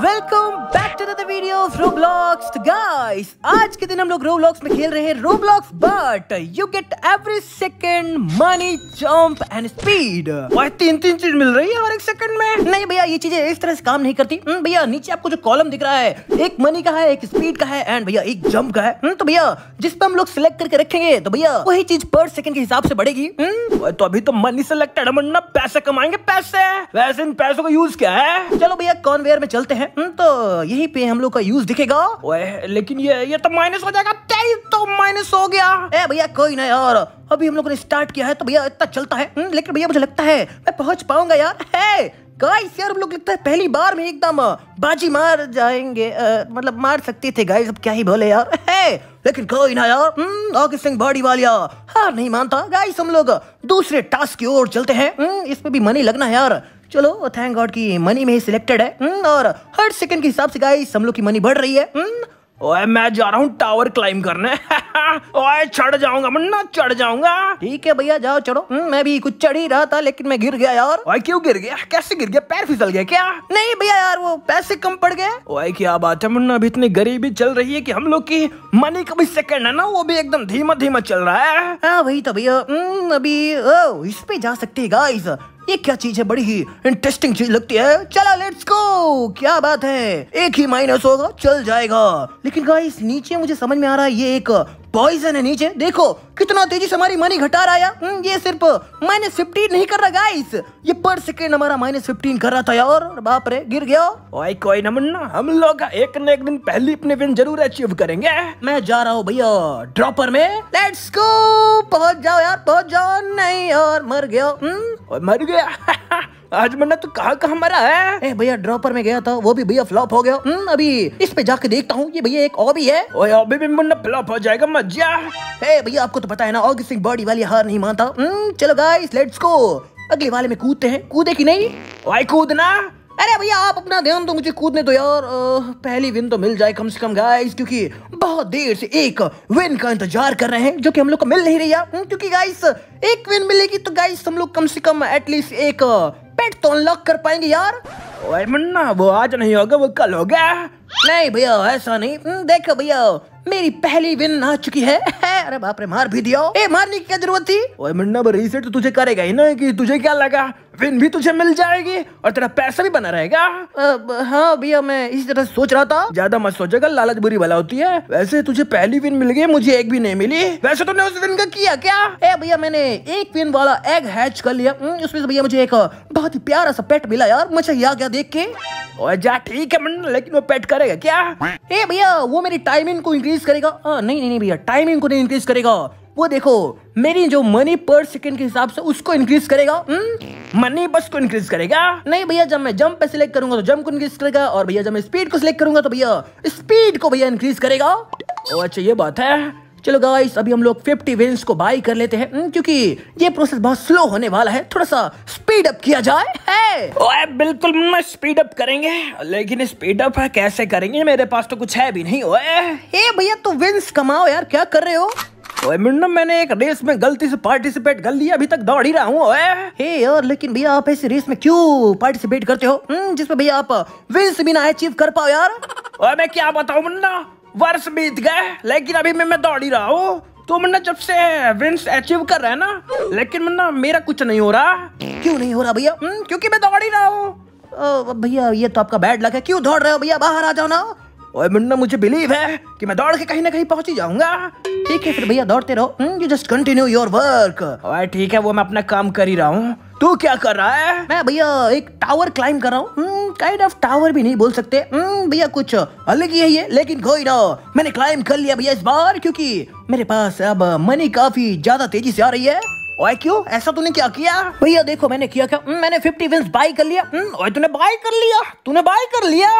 Welcome back to the video Roblox guys आज के दिन हम लोग रोब्लॉक्स में खेल रहे हैं Roblox but you get every second money jump and speed तीन तीन चीज मिल रही है और एक सेकंड में नहीं भैया ये चीजें इस तरह से काम नहीं करती हम्म, भैया नीचे आपको जो कॉलम दिख रहा है एक मनी का है एक स्पीड का है एंड भैया एक जंप का है हम्म, तो भैया जिस हम लोग सिलेक्ट करके रखेंगे तो भैया वही चीज पर सेकंड के हिसाब से बढ़ेगी हम्म, तो अभी तो मनी सेलेक्टेड हम पैसे कमाएंगे पैसे वैसे इन पैसों का यूज क्या है चलो भैया कॉन्वेयर में चलते हैं है हम्म, तो यही पे हम लोग का यूज दिखेगा लेकिन ये ये तो माइनस हो जाएगा तेईस तो माइनस हो गया ए भैया कोई ना यार अभी हम लोग ने स्टार्ट किया है तो भैया इतना चलता है हम्म, लेकिन भैया मुझे लगता है मैं पहुंच पाऊंगा यार है गाइस यार हम लोग लगता है पहली बार में एकदम बाजी मार जाएंगे आ, मतलब मार सकते थे गाइस अब क्या ही बोले यार है लेकिन कोई ना यार हम्म, आगे सिंह बॉडी वालिया हार नहीं मानता गाइस हम लोग दूसरे टास्क की ओर चलते हैं इसमें भी मनी लगना है यार चलो थैंक गॉड की मनी में ही सिलेक्टेड है हम्म, और हर सेकंड के हिसाब से गाइस हम लोग की मनी बढ़ रही है हम्म। ओए मैं जा रहा हूँ टावर क्लाइम करने ओए चढ़ जाऊंगा मुन्ना चढ़ जाऊंगा ठीक है भैया जाओ चढ़ो हम्म, मैं भी कुछ चढ़ ही रहा था लेकिन मैं गिर गया यार ओए क्यों गिर गया कैसे गिर गया पैर फिसल गया क्या नहीं भैया यार वो पैसे कम पड़ गए ओए क्या बात है मुन्ना अभी इतनी गरीबी चल रही है की हम लोग की मनी का भी सेकंड है ना वो भी एकदम धीमा धीमा चल रहा है हाँ, वही तो भैया अभी इस पे जा सकते गाइस ये क्या चीज है बड़ी ही इंटरेस्टिंग चीज लगती है चला लेट्स गो क्या बात है एक ही माइनस होगा चल जाएगा लेकिन गाइस नीचे मुझे समझ में आ रहा है ये एक पॉइजन है नीचे देखो कितना तेजी से हमारी मनी घटा रहा है हम्म, ये सिर्फ माइनस फिफ्टीन नहीं कर रहा गाइस ये पर सेकेंड हमारा माइनस फिफ्टीन कर रहा था यार बाप रे गिर गया ओए कोई ना मुन्ना हम लोग एक ना एक दिन पहली अपने विन जरूर अचीव करेंगे मैं जा रहा हूँ भैया ड्रॉपर में लेट्स गो पहुंच जाओ यार पहुंच जाओ नहीं हम्म? और मर गया मर गया गया आज मरना तो कहा कहाँ मरा है भैया ड्रॉपर में गया था वो भी भैया फ्लॉप हो गया हम्म अभी इस पे जाके देखता हूँ भैया एक और भी है ओए अभी भी मुन्ना फ्लॉप हो जाएगा मजा ए भैया आपको तो पता है ना और किसी बॉडी वाली हार नहीं मानता हम्म, चलो गाइस लेट्स गो अगले वाले में कूदते हैं कूदे की नहीं वाई कूदना अरे भैया आप अपना ध्यान दो तो मुझे कूदने दो यार आ, पहली विन तो मिल जाए कम से कम गाइस क्योंकि बहुत देर से एक विन का इंतजार कर रहे हैं जो कि हम लोग को मिल नहीं रही यार हम्म, क्योंकि गाइस एक विन मिलेगी तो गाइस हम लोग कम से कम एटलीस्ट एक पेट तो अनलॉक कर पाएंगे यार ओए मुन्ना वो आज नहीं होगा वो कल होगा नहीं भैया ऐसा नहीं हम्म, देखो भैया मेरी पहली विन आ चुकी है अरे बाप रे मार भी दिया ए मारने की क्या जरूरत थी ओए मुन्ना रीसेट तो तुझे करेगा ही ना कि तुझे क्या लगा पिन भी तुझे मिल जाएगी और तेरा पैसा भी बना रहेगा हाँ भैया मैं इसी तरह सोच रहा था ज्यादा मत सोचेगा लालच बुरी वाला होती है वैसे तुझे पहली पिन मिल गई मुझे एक भी नहीं मिली वैसे तुमने उस पिन का किया क्या भैया मैंने एक पिन वाला एग हैच कर लिया हम्म, उसमें भैया मुझे एक बहुत ही प्यारा सा पेट मिला यार मुझे या क्या देख के जा ठीक है मन लेकिन वो पेट करेगा क्या भैया वो मेरी टाइमिंग को इंक्रीज करेगा नहीं, नहीं भैया टाइमिंग को नहीं इंक्रीज करेगा वो देखो मेरी जो मनी पर सेकेंड के हिसाब से उसको इंक्रीज करेगा मनी हम्म? बस को इंक्रीज करेगा नहीं भैया जब मैं जंप पे सिलेक्ट करूंगा तो जंप को इंक्रीज करेगा और भैया जब मैं स्पीड को सिलेक्ट करूंगा तो भैया स्पीड को भैया इंक्रीज करेगा ओ अच्छा ये बात है चलो गाइस अभी हम लोग 50 विंस को बाई कर लेते हैं हम्म? क्योंकि ये प्रोसेस बहुत स्लो होने वाला है थोड़ा सा स्पीड अप किया जाए है ओए बिल्कुल मैं स्पीड अप करेंगे लेकिन स्पीड अप है कैसे करेंगे मेरे पास तो कुछ है भी नहीं ओए हे भैया तू तो विंस कमाओ यार क्या कर रहे हो मुन्ना मैंने एक रेस में गलती से पार्टिसिपेट कर लिया अभी तक दौड़ ही रहा हूँ हे यार लेकिन भैया आप ऐसी रेस में क्यों पार्टिसिपेट करते हो हम्म, जिसमें भैया आप विंस भी ना अचीव कर पाओ यार और मैं क्या बताऊ मुन्ना वर्ष बीत गए लेकिन अभी मैं मैं दौड़ ही रहा हूँ तो मुन्ना जब से विंस अचीव कर रहे हैं ना लेकिन मुन्ना मेरा कुछ नहीं हो रहा क्यों नहीं हो रहा भैया हम्म, क्योंकि मैं दौड़ ही रहा हूँ भैया ये तो आपका बैड लक है क्यों दौड़ रहे हो भैया बाहर आ जाओ ना ओए मुन्ना मुझे बिलीव है कि मैं दौड़ के कहीं ना कहीं पहुंच ही जाऊंगा ठीक है फिर भैया दौड़ते रहो you just continue your work ओए ठीक है वो मैं अपना काम कर ही रहा हूँ तू क्या कर रहा है मैं भैया एक टावर क्लाइम कर रहा हूँ काइंड ऑफ टावर भी नहीं बोल सकते हम्म, भैया कुछ अलग ही है ये लेकिन कोई ना मैंने क्लाइम कर लिया भैया इस बार क्योंकि मेरे पास अब मनी काफी ज्यादा तेजी से आ रही है ओए क्यों ऐसा तूने क्या किया भैया देखो मैंने किया क्या हम्म, मैंने फिफ्टी विंस बाय कर लिया हम्म, ओए तूने बाय कर लिया तूने बाय कर लिया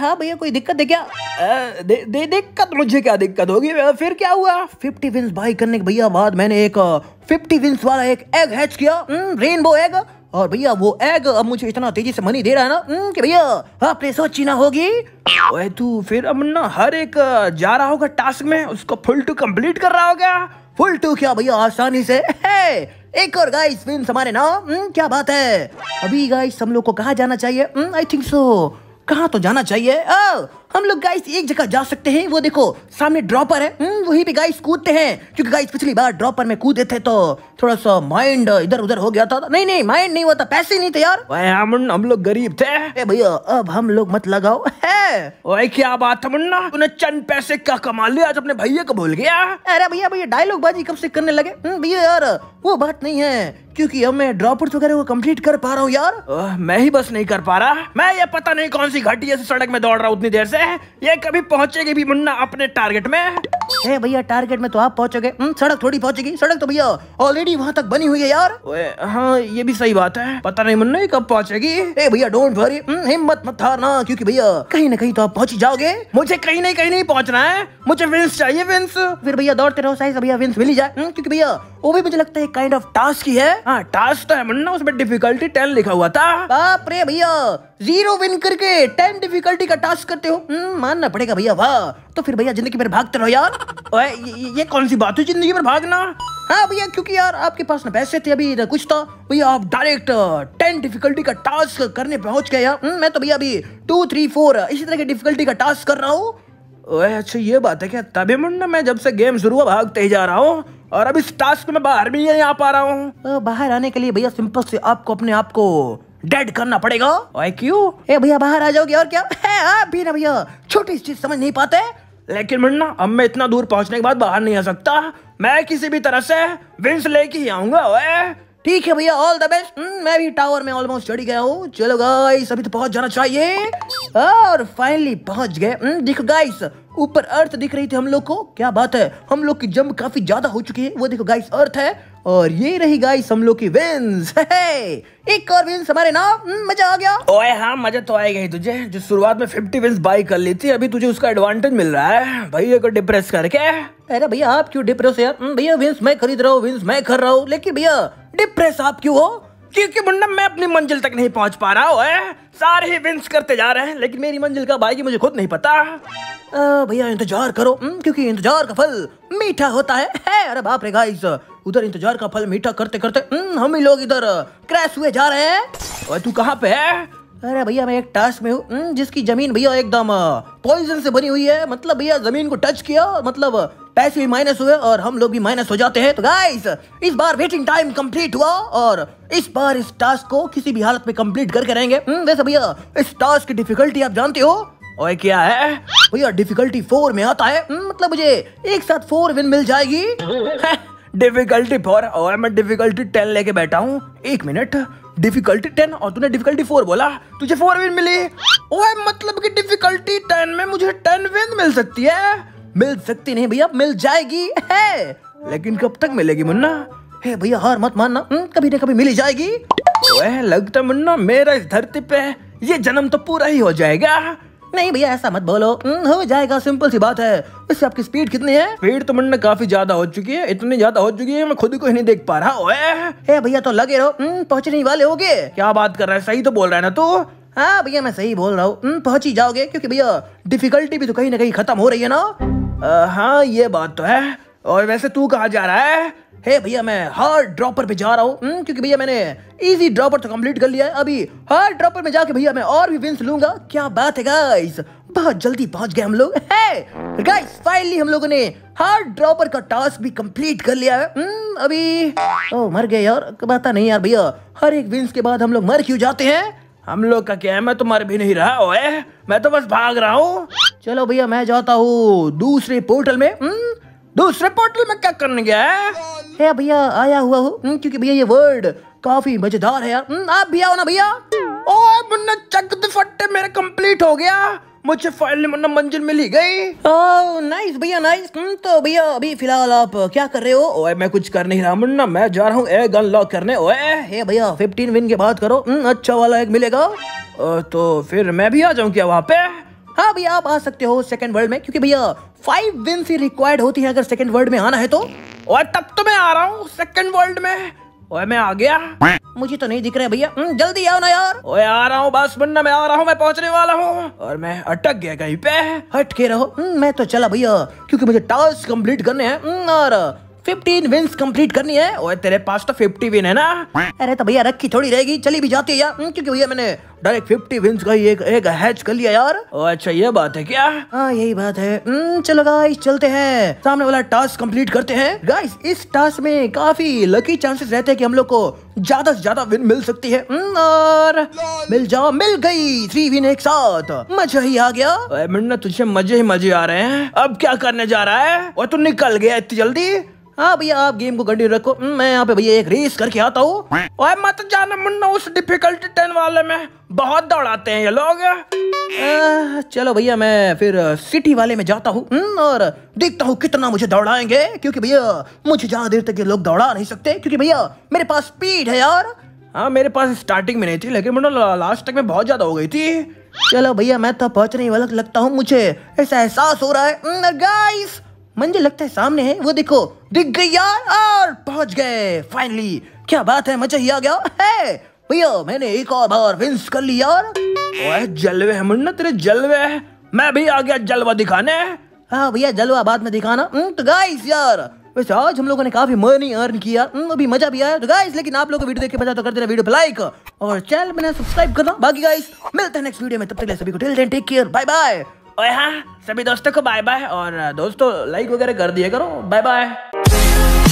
हाँ भैया कोई दिक्कत है क्या आ, दे, दे दिक्कत मुझे क्या दिक्कत होगी फिर क्या हुआ फिफ्टी विंस बाय करने के भैया बाद मैंने एक फिफ्टी विंस वाला एक एग हैच किया रेनबो हम्म, एग और भैया वो एग अब मुझे इतना तेजी से मनी दे रहा है ना कि भैया आपने सोची ना होगी ओए तू फिर अब ना हर एक जा रहा होगा टास्क में उसको फुल टू कंप्लीट कर रहा होगा फुल टू क्या भैया आसानी से है एक और गाइस हमारे नाम हम्म, क्या बात है अभी गाइस हम लोग को कहा जाना चाहिए आई थिंक सो कहाँ तो जाना चाहिए ओ, हम लोग गाइस एक जगह जा सकते हैं वो देखो सामने ड्रॉपर है हम्म, वही पे गाइस कूदते हैं क्योंकि गाइस पिछली बार ड्रॉपर में कूदे थे तो थोड़ा सा माइंड इधर उधर हो गया था नहीं नहीं माइंड नहीं हुआ था पैसे नहीं थे यार हम हम लोग गरीब थे भैया अब हम लोग मत लगाओ है ओए क्या बात है मुन्ना तूने चंद पैसे क्या कमा लिया आज अपने भैया को भूल गया अरे भैया भैया डायलॉग बाजी कब से करने लगे हम्म, भैया यार वो बात नहीं है क्योंकि अब मैं आउट वगैरह को कंप्लीट कर पा रहा हूँ यार आ, मैं ही बस नहीं कर पा रहा मैं ये पता नहीं कौन सी घाटी से सड़क में दौड़ रहा हूँ उतनी देर से ये कभी पहुंचेगी भी मुन्ना अपने टारगेट में भैया टारगेट में तो आप पहुंचोगे हम्म, सड़क थोड़ी पहुंचेगी सड़क तो भैया ऑलरेडी वहाँ तक बनी हुई है यार हाँ ये भी सही बात है पता नहीं मुन्ना ये कब पहुंचेगी ए भैया डोंट वरी हम्म, हिम्मत मत हारना क्योंकि भैया कहीं ना कहीं तो आप पहुंच जाओगे मुझे कहीं नहीं कहीं नहीं पहुंचना है मुझे विंस चाहिए विंस फिर भैया दौड़ते रहो साइज भैया विंस मिल जाए हम्म, क्योंकि भैया वो भी मुझे लगता है काइंड ऑफ टास्क ही है हाँ टास्क तो है मुन्ना उसमें डिफिकल्टी टेन लिखा हुआ था बाप रे भैया जीरो विन करके टेन डिफिकल्टी का टास्क करते हो हम्म, मानना पड़ेगा भैया वाह तो फिर भैया जिंदगी भर भागते रहो यार ओए ये कौन सी बात है जिंदगी भर भागना हाँ भैया क्योंकि यार आपके पास ना पैसे थे अभी ना कुछ था भैया आप डायरेक्ट टेन डिफिकल्टी का टास्क करने पहुंच गए यार हम्म, मैं तो भैया अभी टू थ्री फोर इसी तरह की डिफिकल्टी का टास्क कर रहा हूँ अच्छा ये बात है क्या तभी मुन्ना मैं जब से गेम शुरू हुआ भागते ही जा रहा हूँ और अब इस टास्क में बाहर भी नहीं आ पा रहा हूँ बाहर आने के लिए भैया सिंपल से आपको अपने आप को डेड करना पड़ेगा क्यों ए भैया बाहर आ जाओगे और क्या है आप भी ना भैया छोटी चीज समझ नहीं पाते लेकिन मुन्ना अब मैं इतना दूर पहुंचने के बाद बाहर नहीं आ सकता मैं किसी भी तरह से विंस लेके ही आऊंगा ठीक है भैया ऑल द बेस्ट मैं भी टावर में ऑलमोस्ट चढ़ी गया हूँ चलो गाइस अभी तो पहुंच जाना चाहिए और फाइनली पहुंच गए हम्म, देखो गाइस ऊपर अर्थ दिख रही थी हम लोग को क्या बात है हम लोग की जम काफी ज्यादा हो चुकी है वो देखो गाइस अर्थ है और ये रही गाइस हम लोग की विंस एक और विंस हमारे नाम हम्म, मजा आ गया ओए हाँ मजा तो आएगा ही तुझे जो शुरुआत में फिफ्टी विंस बाई कर ली थी अभी तुझे उसका एडवांटेज मिल रहा है भाई को डिप्रेस करके अरे भैया आप क्यों डिप्रेस यार हम्म, भैया विंस मैं खरीद रहा हूँ विंस मैं कर रहा हूँ लेकिन भैया इतने आप क्यों हो क्योंकि मुंडा मैं अपनी मंजिल तक नहीं पहुंच पा रहा हूँ सारे ही विंस करते जा रहे हैं लेकिन मेरी मंजिल कब आएगी मुझे खुद नहीं पता भैया इंतजार करो हम्म? क्योंकि इंतजार का फल मीठा होता है, है अरे बाप रे गाइस उधर इंतजार का फल मीठा करते करते हम्म, हम ही लोग इधर क्रैश हुए जा रहे हैं और तू कहाँ पे है अरे भैया मैं एक टास्क में हूँ हम्म, जिसकी जमीन भैया एकदम पॉइजन से भरी हुई है मतलब भैया जमीन को टच किया मतलब पैसे भी माइनस हुए और हम लोग भी माइनस हो जाते हैं तो गाइस इस बार वेटिंग टाइम कंप्लीट हुआ और इस बार इस टास्क को किसी भी हालत में कंप्लीट करके रहेंगे हम्म, वैसे भैया इस टास्क की डिफिकल्टी आप जानते हो और क्या है भैया डिफिकल्टी फोर में आता है हम्म, मतलब मुझे एक साथ फोर विन मिल जाएगी डिफिकल्टी फोर और मैं डिफिकल्टी टेन लेके बैठा हूँ एक मिनट डिफिकल्टी टेन और तूने डिफिकल्टी फोर बोला तुझे फोर विन मिली ओए मतलब कि डिफिकल्टी टेन में मुझे टेन विन मिल सकती है मिल सकती नहीं भैया मिल जाएगी है लेकिन कब तक मिलेगी मुन्ना है भैया हार मत मानना हम्म, कभी ना कभी मिली जाएगी वह लगता मुन्ना मेरा इस धरती पे ये जन्म तो पूरा ही हो जाएगा नहीं भैया ऐसा मत बोलो हम्म, हो जाएगा सिंपल सी बात है इससे आपकी स्पीड कितनी है स्पीड तो मुन्ना काफी ज्यादा हो चुकी है इतनी ज्यादा हो चुकी है मैं खुद को ही नहीं देख पा रहा ओए भैया तो लगे रहो हम्म, पहुंचने वाले हो गए क्या बात कर रहा है सही तो बोल रहा है ना तू हाँ भैया मैं सही बोल रहा हूँ पहुंच ही जाओगे क्योंकि भैया डिफिकल्टी भी तो कहीं ना कहीं खत्म हो रही है ना हाँ ये बात तो है और वैसे तू कहा जा रहा है हे भैया मैं हार्ड ड्रॉपर पे जा रहा हूँ हम्म, क्योंकि भैया मैंने इजी ड्रॉपर तो कंप्लीट कर लिया है अभी हार्ड ड्रॉपर में जाके भैया मैं और भी विंस लूंगा क्या बात है गाइस बहुत जल्दी पहुंच गए हम लोग है गाइस फाइनली हम लोगों ने हार्ड ड्रॉपर का टास्क भी कंप्लीट कर लिया है न, हम्म, अभी ओ मर गए यार पता नहीं यार भैया हर एक विंस के बाद हम लोग मर क्यों जाते हैं हम लोग का क्या है मैं तो मर भी नहीं रहा ओए मैं तो बस भाग रहा हूँ चलो भैया मैं जाता हूँ दूसरे पोर्टल में हुँ? हम्म, दूसरे पोर्टल में क्या करने गया है भैया आया हुआ हूँ हम्म, क्योंकि भैया ये वर्ड काफी मजेदार है यार हुँ? हम्म, आप भी आओ ना भैया ओए मुन्ना चक फट्टे मेरा कंप्लीट हो गया मुझे फाइनली मुन्ना मंजिल मिली गई ओह नाइस भैया नाइस तो भैया अभी फिलहाल आप क्या कर रहे हो ओए मैं कुछ कर नहीं रहा मुन्ना मैं जा रहा हूँ ए अनलॉक करने ओए हे भैया 15 विन के बात करो अच्छा वाला एक मिलेगा तो फिर मैं भी आ जाऊँ क्या वहाँ पे हाँ भैया आप आ सकते हो सेकंड वर्ल्ड में क्योंकि भैया फाइव विन ही रिक्वायर्ड होती है अगर सेकंड वर्ल्ड में आना है तो और तब तो मैं आ रहा हूँ सेकंड वर्ल्ड में ओए मैं आ गया मुझे तो नहीं दिख रहा भैया हम्म, जल्दी आओ ना यार ओए आ रहा हूँ बस बनना मैं आ रहा हूँ मैं पहुँचने वाला हूँ और मैं अटक गया कहीं पे हट के रहो हम्म, मैं तो चला भैया क्योंकि मुझे टास्क कंप्लीट करने हैं हम्म, और 15 विंस कंप्लीट करनी है ओए तेरे पास तो 50 विन है ना अरे तो भैया रखी थोड़ी रहेगी चली भी जाती है यार हम्म, क्योंकि भैया मैंने डायरेक्ट 50 विंस का ही एक एक हैच कर लिया यार ओ अच्छा ये बात है क्या हाँ यही बात है हम्म, चलो गाइस चलते हैं सामने वाला टास्क कंप्लीट करते हैं गाइस इस टास्क में काफी लकी चांसेस रहते हैं कि हम लोग को ज्यादा से ज्यादा विन मिल सकती है हम्म, और मिल जाओ मिल गई थ्री विन एक साथ मजा ही आ गया मिन्ना तुझे मजे ही मजे आ रहे हैं अब क्या करने जा रहा है और तू निकल गया इतनी जल्दी हाँ भैया आप गेम को कंटिन्यू रखो हम्म, मैं यहाँ पे भैया एक रेस करके आता हूँ मत जाना मुन्ना उस डिफिकल्टी टेन वाले में बहुत दौड़ाते हैं ये लोग चलो भैया मैं फिर सिटी वाले में जाता हूँ हम्म, और देखता हूँ कितना मुझे दौड़ाएंगे क्योंकि भैया मुझे ज़्यादा देर तक ये लोग दौड़ा नहीं सकते क्योंकि भैया मेरे पास स्पीड है यार हाँ मेरे पास स्टार्टिंग में नहीं थी लेकिन मुन्ना लास्ट तक में बहुत ज़्यादा हो गई थी चलो भैया मैं तो पहुंचने वाला लगता हूँ मुझे ऐसा एहसास हो रहा है गाइस हम्म, मंजिल लगता है सामने है वो देखो दिख गई यार और पहुंच गए फाइनली क्या बात है मजा ही आ गया है भैया मैंने एक और बार विंस कर लिया यार ओए जलवे है मुन्ना तेरे जलवे है मैं भी आ गया जलवा दिखाने हाँ भैया जलवा बाद में दिखाना हम्म, तो गाइस यार वैसे आज हम लोगों ने काफी मनी अर्न किया हम्म, अभी मजा भी आया तो गाइस लेकिन आप लोगों को वीडियो देख के मजा तो कर देना वीडियो लाइक और चैनल में सब्सक्राइब करना बाकी गाइस मिलते हैं नेक्स्ट वीडियो में तब तक सभी को टेक केयर बाय बाय और हाँ सभी दोस्तों को बाय बाय और दोस्तों लाइक वगैरह कर दिया करो बाय बाय